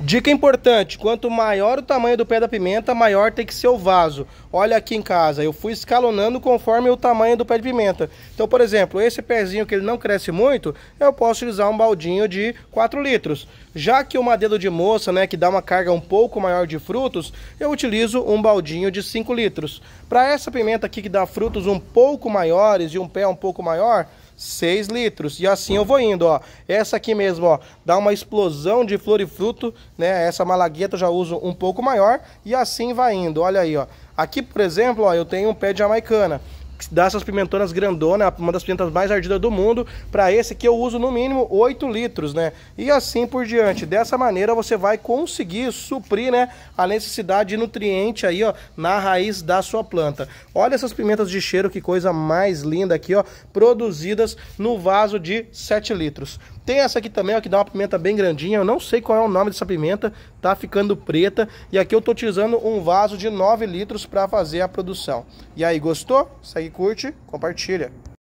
Dica importante: quanto maior o tamanho do pé da pimenta, maior tem que ser o vaso. Olha aqui em casa, eu fui escalonando conforme o tamanho do pé de pimenta. Então, por exemplo, esse pezinho que ele não cresce muito, eu posso utilizar um baldinho de 4 litros. Já que uma dedo de moça, né, que dá uma carga um pouco maior de frutos, eu utilizo um baldinho de 5 litros. Para essa pimenta aqui que dá frutos um pouco maiores e um pé um pouco maior, 6 litros. E assim eu vou indo, ó. Essa aqui mesmo, ó, dá uma explosão de flor e fruto, né? Essa malagueta eu já uso um pouco maior e assim vai indo. Olha aí, ó. Aqui, por exemplo, ó, eu tenho um pé de jamaicana dá essas pimentonas grandona, uma das pimentas mais ardidas do mundo, para esse que eu uso no mínimo 8 litros, né? E assim por diante. Dessa maneira você vai conseguir suprir, né, a necessidade de nutriente aí, ó, na raiz da sua planta. Olha essas pimentas de cheiro, que coisa mais linda aqui, ó, produzidas no vaso de 7 litros. Tem essa aqui também, ó, que dá uma pimenta bem grandinha. Eu não sei qual é o nome dessa pimenta, tá ficando preta. E aqui eu tô utilizando um vaso de 9 litros para fazer a produção. E aí, gostou? Segue, curte, compartilha.